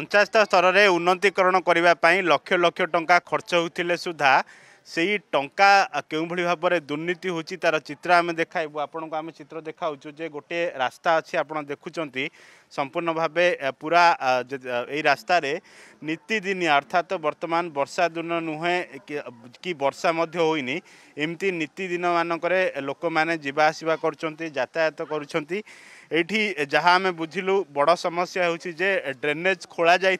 ପଞ୍ଚାୟତ ସ୍ତରରେ ଉନ୍ନତିକରଣ କରିବା ପାଇଁ ଲକ୍ଷ ଲକ୍ଷ ଟଙ୍କା ଖର୍ଚ୍ଚ ହେଉଥିଲେ ସୁଦ୍ଧା সেই টঙ্কা কেউভাবে ভাবে দুর্নীতি হচ্ছে তার চিত্র আমি দেখাইবু আপনার আমি চিত্র দেখাউছু যে গোটে রাস্তা আছে আপনার দেখুম সম্পূর্ণভাবে পুরা এই রাস্তার নীতিদিন অর্থাৎ বর্তমান বর্ষা দিন নুহে কি বর্ষা মধ্যে হয়নি এমতি নীতিদিন মানকরে লোক মানে যা আসবা করছেন যাতায়াত করছেন এইটি যা আমি বুঝিলু বড় সমস্যা হচ্ছে যে ড্রেনেজ খোলা যাই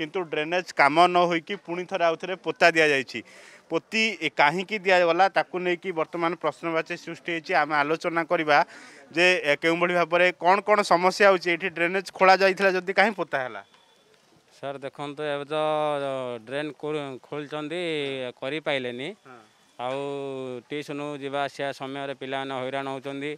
କିନ୍ତୁ ଡ୍ରେନେଜ୍ କାମ ନ ହୋଇକି ପୁଣି ଥରେ ଆଉ ଥରେ ପୋତା ଦିଆଯାଇଛି ପୋତି କାହିଁକି ଦିଆଗଲା ତାକୁ ନେଇକି ବର୍ତ୍ତମାନ ପ୍ରଶ୍ନବାଚୀ ସୃଷ୍ଟି ହେଇଛି ଆମେ ଆଲୋଚନା କରିବା ଯେ କେଉଁଭଳି ଭାବରେ କ'ଣ କ'ଣ ସମସ୍ୟା ହେଉଛି ଏଠି ଡ୍ରେନେଜ୍ ଖୋଳାଯାଇଥିଲା ଯଦି କାହିଁ ପୋତା ହେଲା ସାର୍ ଦେଖନ୍ତୁ ଏବେ ତ ଡ୍ରେନ୍ ଖୋଲିଛନ୍ତି କରିପାରିଲେନି ଆଉ ଟିଉସନ୍ ଯିବା ଆସିବା ସମୟରେ ପିଲାମାନେ ହଇରାଣ ହେଉଛନ୍ତି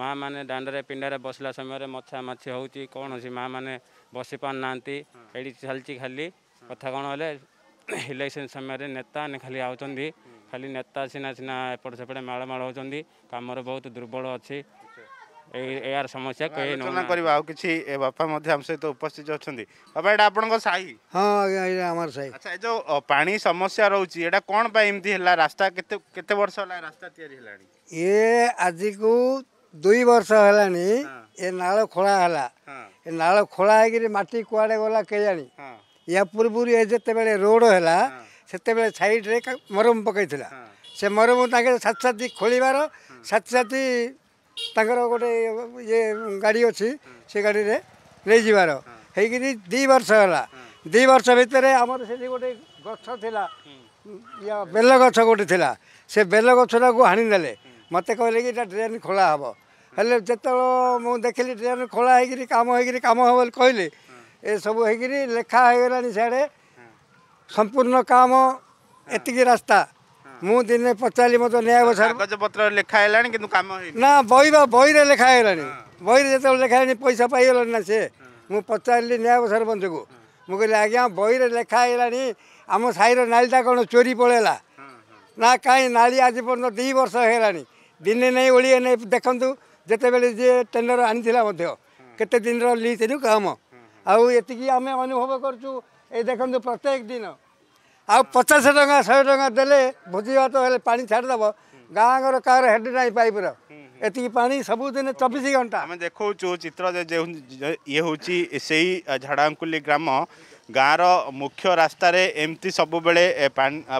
ମାଆମାନେ ଦାଣ୍ଡରେ ପିଣ୍ଡାରେ ବସିଲା ସମୟରେ ମଛା ମାଛି ହେଉଛି କ'ଣ ଅଛି ମାଆମାନେ ବସି ପାରୁନାହାନ୍ତି ଏଇଠି ଚାଲିଛି ଖାଲି କଥା କ'ଣ ହେଲେ ଇଲେକ୍ସନ୍ ସମୟରେ ନେତା ଖାଲି ଆଉଛନ୍ତି ଖାଲି ନେତା ସିନା ସିନା ଏପଟ ସେପଟେ ମାଳମାଳ ହେଉଛନ୍ତି କାମରେ ବହୁତ ଦୁର୍ବଳ ଅଛି ଏହାର ସମସ୍ୟା କରିବା ଆଉ କିଛି ବାପା ମଧ୍ୟ ଆମ ସହିତ ଉପସ୍ଥିତ ଅଛନ୍ତି ବାପା ଏଇଟା ଆପଣଙ୍କ ସାହି ହଁ ଆଜ୍ଞା ଆମର ସାହି ଆଚ୍ଛା ଏ ଯେଉଁ ପାଣି ସମସ୍ୟା ରହୁଛି ଏଇଟା କ'ଣ ପାଇଁ ଏମିତି ହେଲା ରାସ୍ତା କେତେ କେତେ ବର୍ଷ ହେଲା ରାସ୍ତା ତିଆରି ହେଲାଣି ଏ ଆଜିକୁ ଦୁଇ ବର୍ଷ ହେଲାଣି ଏ ନାଳ ଖୋଳା ହେଲା ଏ ନାଳ ଖୋଳା ହେଇକିରି ମାଟି କୁଆଡ଼େ ଗଲା କେଜାଣି ୟା ପୂର୍ବରୁ ଏ ଯେତେବେଳେ ରୋଡ଼ ହେଲା ସେତେବେଳେ ସାଇଡ଼ରେ ମରମ ପକାଇଥିଲା ସେ ମରମ ତାଙ୍କେ ସାଥି ସାଥି ଖୋଳିବାର ସାଥି ସାଥି ତାଙ୍କର ଗୋଟେ ଇଏ ଗାଡ଼ି ଅଛି ସେ ଗାଡ଼ିରେ ନେଇଯିବାର ହେଇକିରି ଦୁଇ ବର୍ଷ ହେଲା ଦୁଇ ବର୍ଷ ଭିତରେ ଆମର ସେଠି ଗୋଟେ ଗଛ ଥିଲା ଇଏ ବେଲ ଗଛ ଗୋଟେ ଥିଲା ସେ ବେଲ ଗଛଟାକୁ ହାଣିନେଲେ ମୋତେ କହିଲେ କି ଏଇଟା ଡ୍ରେନ୍ ଖୋଳା ହେବ ହେଲେ ଯେତେବେଳେ ମୁଁ ଦେଖିଲି ଟ୍ରେନ୍ ଖୋଳା ହେଇକିରି କାମ ହେଇକିରି କାମ ହେବ ବୋଲି କହିଲେ ଏସବୁ ହେଇକିରି ଲେଖା ହେଇଗଲାଣି ସିଆଡ଼େ ସମ୍ପୂର୍ଣ୍ଣ କାମ ଏତିକି ରାସ୍ତା ମୁଁ ଦିନେ ପଚାରିଲି ମୋତେ ନ୍ୟାୟ କାଗଜପତ୍ର ଲେଖା ହେଲାଣି କିନ୍ତୁ କାମ ନା ବହି ବା ବହିରେ ଲେଖା ହେଇଗଲାଣି ବହିରେ ଯେତେବେଳେ ଲେଖା ହେଲାଣି ପଇସା ପାଇଗଲାଣି ନା ସେ ମୁଁ ପଚାରିଲି ନ୍ୟାୟ ବନ୍ଧୁକୁ ମୁଁ କହିଲି ଆଜ୍ଞା ବହିରେ ଲେଖା ହେଇଗଲାଣି ଆମ ସାହିର ନାଳିଟା କ'ଣ ଚୋରି ପଳେଇଲା ନା କାହିଁ ନାଳି ଆଜି ପର୍ଯ୍ୟନ୍ତ ଦୁଇ ବର୍ଷ ହେଇଗଲାଣି ଦିନେ ନେଇ ଓଳିଏ ନେଇ ଦେଖନ୍ତୁ ଯେତେବେଳେ ଯିଏ ଟେଣ୍ଡର ଆଣିଥିଲା ମଧ୍ୟ କେତେ ଦିନର ଲିଜ୍ରୁ କାମ ଆଉ ଏତିକି ଆମେ ଅନୁଭବ କରୁଛୁ ଏ ଦେଖନ୍ତୁ ପ୍ରତ୍ୟେକ ଦିନ ଆଉ ପଚାଶ ଟଙ୍କା ଶହେ ଟଙ୍କା ଦେଲେ ଭୋଜିଭାତ ହେଲେ ପାଣି ଛାଡ଼ିଦେବ ଗାଁ ଘର କାହାର ହେଡ଼ ନାହିଁ ପାଇପ୍ର ଏତିକି ପାଣି ସବୁଦିନ ଚବିଶ ଘଣ୍ଟା ଆମେ ଦେଖାଉଛୁ ଚିତ୍ର ଇଏ ହେଉଛି ସେଇ ଝାଡ଼ାଙ୍କୁଲି ଗ୍ରାମ ଗାଁର ମୁଖ୍ୟ ରାସ୍ତାରେ ଏମିତି ସବୁବେଳେ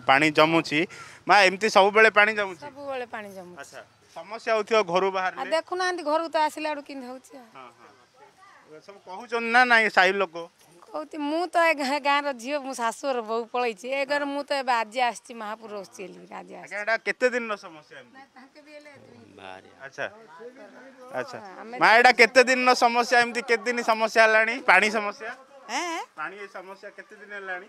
ପାଣି ଜମୁଛି ମା ଏମିତି ସବୁବେଳେ ପାଣି ଜମୁଛି ସବୁବେଳେ ପାଣି ଜମୁଛି ଆଚ୍ଛା ସମସ୍ୟା ହେଉଥିବ ଘରୁ ବାହାରିଲେ ଦେଖୁନାହାନ୍ତି ଘରକୁ ତ ଆସିଲା ବେଳକୁ କେମିତି ହେଉଛି ସବୁ କହୁଛନ୍ତି ନା ନାଇଁ ସାହି ଲୋକ କହୁଛି ମୁଁ ତ ଏ ଗାଁର ଝିଅ ମୋ ଶାଶୁର ବୋଉ ପଳେଇଛି ଏ ଘରେ ମୁଁ ତ ଏବେ ଆଜି ଆସିଛି ମହାପୁର ରହୁଛି ଆଜି ଏଇଟା କେତେ ଦିନର ସମସ୍ୟା ଆଚ୍ଛା ଆଚ୍ଛା ମା ଏଇଟା କେତେ ଦିନର ସମସ୍ୟା ଏମିତି କେତେ ଦିନ ସମସ୍ୟା ହେଲାଣି ପାଣି ସମସ୍ୟା ପାଣି ସମସ୍ୟା କେତେ ଦିନ ହେଲାଣି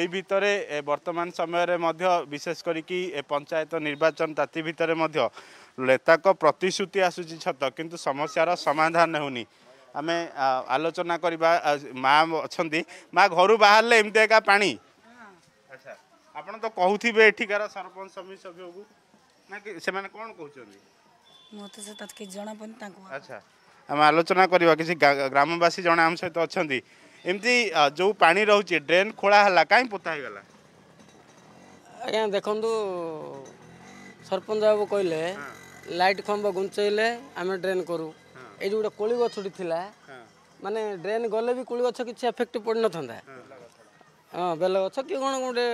এই ভিতরে বর্তমান সময়ের মধ্য বিশেষ করিকি পঞ্চায়েত নির্বাচন তাতি ভিতরে মধ্য নেতাক প্রতিশ্রুতি আসুচি সত কিন্তু সমস্যার সমাধান হেউনি ଆମେ ଆଲୋଚନା କରିବା ମା ଅଛନ୍ତି ମା ଘରୁ ବାହାରିଲେ ଏମିତି ଏକା ପାଣି ଆଚ୍ଛା ଆପଣ ତ କହୁଥିବେ ଏଠିକାର ସରପଞ୍ଚ ସମିତି ସଭ୍ୟକୁ ନା ସେମାନେ କ'ଣ କହୁଛନ୍ତି ମୋତେ ସେ କିଛି ଜଣା ପଡ଼ୁନି ତାଙ୍କୁ ଆଚ୍ଛା ଆମେ ଆଲୋଚନା କରିବା କିଛି ଗ୍ରାମବାସୀ ଜଣେ ଆମ ସହିତ ଅଛନ୍ତି ଏମିତି ଯେଉଁ ପାଣି ରହୁଛି ଡ୍ରେନ୍ ଖୋଳା ହେଲା କାହିଁ ପୋତା ହେଇଗଲା ଆଜ୍ଞା ଦେଖନ୍ତୁ ସରପଞ୍ଚ ବାବୁ କହିଲେ ଲାଇଟ୍ ଖମ୍ବ ଘୁଞ୍ଚେଇଲେ ଆମେ ଡ୍ରେନ୍ କରୁ ଏଇ ଯେଉଁ ଗୋଟେ କୋଳି ଗଛଟି ଥିଲା ମାନେ ଡ୍ରେନ୍ ଗଲେ ବି କୋଳି ଗଛ କିଛି ଏଫେକ୍ଟ ପଡ଼ିନଥାନ୍ତା ହଁ ବେଲ ଗଛ କି କ'ଣ ଗୋଟେ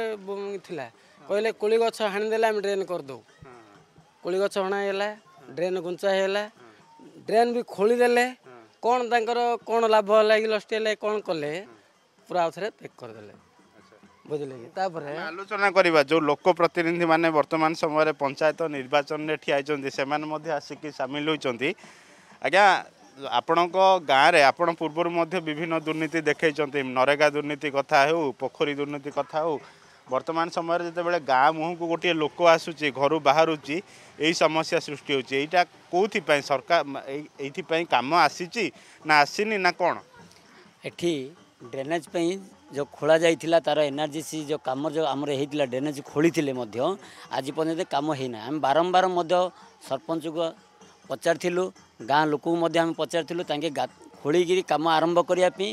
ଥିଲା କହିଲେ କୋଳି ଗଛ ହାଣିଦେଲେ ଆମେ ଡ୍ରେନ୍ କରିଦେଉ କୋଳି ଗଛ ହଣା ହେଇଗଲା ଡ୍ରେନ୍ ଘୁଞ୍ଚା ହେଇଗଲା ଡ୍ରେନ୍ ବି ଖୋଳିଦେଲେ କ'ଣ ତାଙ୍କର କ'ଣ ଲାଭ ହେଲା କି ଲଷ୍ଟ ହେଲା କ'ଣ କଲେ ପୁରା ଆଉ ଥରେ ପ୍ୟାକ୍ କରିଦେଲେ ବୁଝିଲେ କି ତାପରେ ଆଲୋଚନା କରିବା ଯେଉଁ ଲୋକ ପ୍ରତିନିଧିମାନେ ବର୍ତ୍ତମାନ ସମୟରେ ପଞ୍ଚାୟତ ନିର୍ବାଚନରେ ଠିଆ ହୋଇଛନ୍ତି ସେମାନେ ମଧ୍ୟ ଆସିକି ସାମିଲ ହୋଇଛନ୍ତି ଆଜ୍ଞା ଆପଣଙ୍କ ଗାଁରେ ଆପଣ ପୂର୍ବରୁ ମଧ୍ୟ ବିଭିନ୍ନ ଦୁର୍ନୀତି ଦେଖାଇଛନ୍ତି ନରେଗା ଦୁର୍ନୀତି କଥା ହେଉ ପୋଖରୀ ଦୁର୍ନୀତି କଥା ହେଉ ବର୍ତ୍ତମାନ ସମୟରେ ଯେତେବେଳେ ଗାଁ ମୁହଁକୁ ଗୋଟିଏ ଲୋକ ଆସୁଛି ଘରୁ ବାହାରୁଛି ଏହି ସମସ୍ୟା ସୃଷ୍ଟି ହେଉଛି ଏଇଟା କେଉଁଥିପାଇଁ ସରକାର ଏଇଥିପାଇଁ କାମ ଆସିଛି ନା ଆସିନି ନା କ'ଣ ଏଠି ଡ୍ରେନେଜ୍ ପାଇଁ ଯେଉଁ ଖୋଳାଯାଇଥିଲା ତା'ର ଏନର୍ଜି ସି ଯେଉଁ କାମ ଯେଉଁ ଆମର ହେଇଥିଲା ଡ୍ରେନେଜ୍ ଖୋଳିଥିଲେ ମଧ୍ୟ ଆଜି ପର୍ଯ୍ୟନ୍ତ କାମ ହେଇନାହିଁ ଆମେ ବାରମ୍ବାର ମଧ୍ୟ ସରପଞ୍ଚକୁ ପଚାରିଥିଲୁ ଗାଁ ଲୋକଙ୍କୁ ମଧ୍ୟ ଆମେ ପଚାରିଥିଲୁ ତାଙ୍କେ ଖୋଳିକିରି କାମ ଆରମ୍ଭ କରିବା ପାଇଁ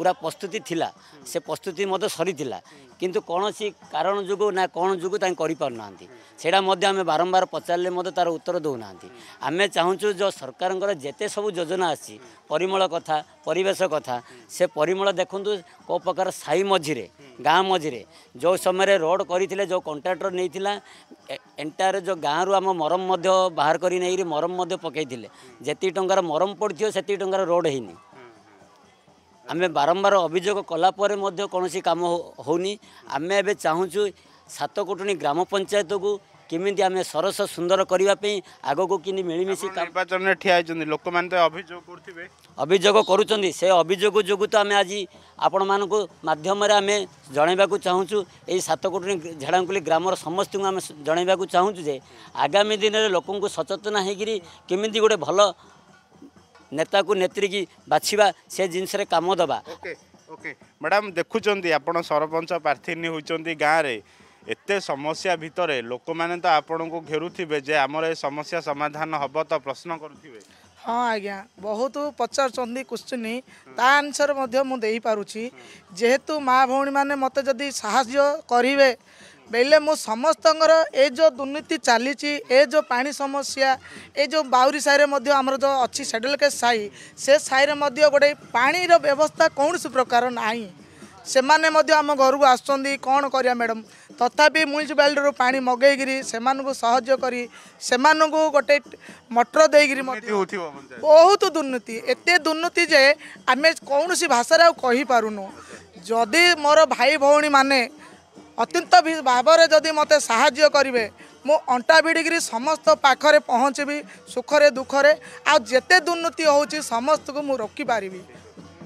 ପୁରା ପ୍ରସ୍ତୁତି ଥିଲା ସେ ପ୍ରସ୍ତୁତି ମଧ୍ୟ ସରିଥିଲା କିନ୍ତୁ କୌଣସି କାରଣ ଯୋଗୁଁ ନା କ'ଣ ଯୋଗୁଁ ତାଙ୍କେ କରିପାରୁନାହାନ୍ତି ସେଇଟା ମଧ୍ୟ ଆମେ ବାରମ୍ବାର ପଚାରିଲେ ମଧ୍ୟ ତା'ର ଉତ୍ତର ଦେଉନାହାନ୍ତି ଆମେ ଚାହୁଁଛୁ ଯେଉଁ ସରକାରଙ୍କର ଯେତେ ସବୁ ଯୋଜନା ଆସିଛି ପରିମଳ କଥା ପରିବେଶ କଥା ସେ ପରିମଳ ଦେଖନ୍ତୁ କେଉଁ ପ୍ରକାର ସାହି ମଝିରେ ଗାଁ ମଝିରେ ଯେଉଁ ସମୟରେ ରୋଡ଼ କରିଥିଲେ ଯେଉଁ କଣ୍ଟ୍ରାକ୍ଟର ନେଇଥିଲା ଏଣ୍ଟାୟାର ଯେଉଁ ଗାଁରୁ ଆମ ମରମ ମଧ୍ୟ ବାହାର କରି ନେଇକରି ମରମ ମଧ୍ୟ ପକାଇଥିଲେ ଯେତିକି ଟଙ୍କାର ମରମ ପଡ଼ିଥିବ ସେତିକି ଟଙ୍କାର ରୋଡ଼ ହେଇନି ଆମେ ବାରମ୍ବାର ଅଭିଯୋଗ କଲା ପରେ ମଧ୍ୟ କୌଣସି କାମ ହେଉନି ଆମେ ଏବେ ଚାହୁଁଛୁ ସାତକୋଟଣୀ ଗ୍ରାମ ପଞ୍ଚାୟତକୁ କେମିତି ଆମେ ସରସ ସୁନ୍ଦର କରିବା ପାଇଁ ଆଗକୁ କେମିତି ମିଳିମିଶି ନିର୍ବାଚନରେ ଠିଆ ହୋଇଛନ୍ତି ଲୋକମାନେ ତ ଅଭିଯୋଗ କରୁଥିବେ ଅଭିଯୋଗ କରୁଛନ୍ତି ସେ ଅଭିଯୋଗ ଯୋଗୁଁ ତ ଆମେ ଆଜି ଆପଣମାନଙ୍କୁ ମାଧ୍ୟମରେ ଆମେ ଜଣାଇବାକୁ ଚାହୁଁଛୁ ଏଇ ସାତକୋଟି ଝାଡ଼ାଙ୍କୁଲି ଗ୍ରାମର ସମସ୍ତଙ୍କୁ ଆମେ ଜଣାଇବାକୁ ଚାହୁଁଛୁ ଯେ ଆଗାମୀ ଦିନରେ ଲୋକଙ୍କୁ ସଚେତନ ହେଇକିରି କେମିତି ଗୋଟେ ଭଲ ନେତାକୁ ନେତ୍ରୀକି ବାଛିବା ସେ ଜିନିଷରେ କାମ ଦେବା ଓକେ ମ୍ୟାଡ଼ାମ୍ ଦେଖୁଛନ୍ତି ଆପଣ ସରପଞ୍ଚ ପ୍ରାର୍ଥୀ ହୋଇଛନ୍ତି ଗାଁରେ ଏତେ ସମସ୍ୟା ଭିତରେ ଲୋକମାନେ ତ ଆପଣଙ୍କୁ ଘେରୁଥିବେ ଯେ ଆମର ଏ ସମସ୍ୟା ସମାଧାନ ହେବ ତ ପ୍ରଶ୍ନ କରୁଥିବେ ହଁ ଆଜ୍ଞା ବହୁତ ପଚାରୁଛନ୍ତି କ୍ୱଶ୍ଚିନ୍ ତା ଆନ୍ସର୍ ମଧ୍ୟ ମୁଁ ଦେଇପାରୁଛି ଯେହେତୁ ମାଆ ଭଉଣୀମାନେ ମୋତେ ଯଦି ସାହାଯ୍ୟ କରିବେ ବେଲେ ମୁଁ ସମସ୍ତଙ୍କର ଏ ଯେଉଁ ଦୁର୍ନୀତି ଚାଲିଛି ଏ ଯେଉଁ ପାଣି ସମସ୍ୟା ଏ ଯେଉଁ ବାଉରି ସାହିରେ ମଧ୍ୟ ଆମର ଯେଉଁ ଅଛି ସେଡ଼ଲ କେସ୍ ସାହି ସେ ସାହିରେ ମଧ୍ୟ ଗୋଟେ ପାଣିର ବ୍ୟବସ୍ଥା କୌଣସି ପ୍ରକାର ନାହିଁ ସେମାନେ ମଧ୍ୟ ଆମ ଘରକୁ ଆସୁଛନ୍ତି କ'ଣ କରିବା ମ୍ୟାଡ଼ାମ୍ ତଥାପି ମ୍ୟୁନିସିପାଲିଟିରୁ ପାଣି ମଗେଇକିରି ସେମାନଙ୍କୁ ସହଯୋଗ କରି ସେମାନଙ୍କୁ ଗୋଟେ ମଟର ଦେଇକିରି ବହୁତ ଦୁର୍ନୀତି ଏତେ ଦୁର୍ନୀତି ଯେ ଆମେ କୌଣସି ଭାଷାରେ ଆଉ କହିପାରୁନୁ ଯଦି ମୋର ଭାଇ ଭଉଣୀମାନେ অত্যন্ত ভাবরে যদি মতো সাহায্য করবে মু অন্টা ভিড়িকি সমস্ত পাখে পৌঁছবি সুখে দুঃখে আতে দুর্নীতি হচ্ছে সমস্ত মু রোকিপারি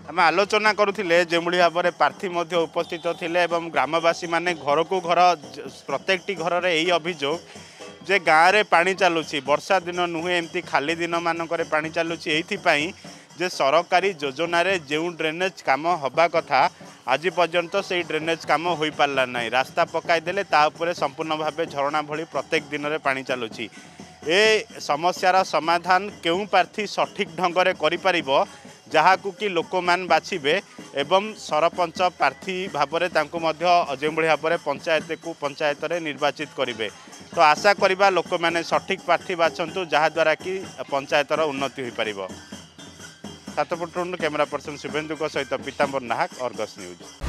আমি আলোচনা করুলে যেভাবে ভাবে প্রার্থী মধ্যে উপস্থিত লে এবং গ্রামবাসী মানে ঘরকু ঘর প্রত্যেকটি ঘরের এই অভিযোগ যে গাঁরে পানি চালুছি বর্ষা দিন নুহে এমতি খালি দিন মানকরে পানি চালুছি এইথিপাই যে সরকারি যোজনার যে ড্রেনেজ কাম হওয়া কথা আজি পর্যন্ত সেই ড্রেনেজ কাম হয়েপারা না রাস্তা পকাই দেলে তা উপরে সম্পূর্ণ ভাবে ঝরণা ভি প্রত্যেক দিনের পা চালুছি এ সমস্যার সমাধান কেউ প্রার্থী সঠিক ঢঙ্গরে করিপারিব ଯାହାକୁ କି ଲୋକମାନେ ବାଛିବେ ଏବଂ ସରପଞ୍ଚ ପ୍ରାର୍ଥୀ ଭାବରେ ତାଙ୍କୁ ମଧ୍ୟ ଯେଉଁଭଳି ଭାବରେ ପଞ୍ଚାୟତକୁ ପଞ୍ଚାୟତରେ ନିର୍ବାଚିତ କରିବେ ତ ଆଶା କରିବା ଲୋକମାନେ ସଠିକ୍ ପ୍ରାର୍ଥୀ ବାଛନ୍ତୁ ଯାହାଦ୍ୱାରା କି ପଞ୍ଚାୟତର ଉନ୍ନତି ହୋଇପାରିବ तातपु क्यमेरा पर्सन शुभेन्दुको सहित पिताम्बर नहाक अर्गज न्युज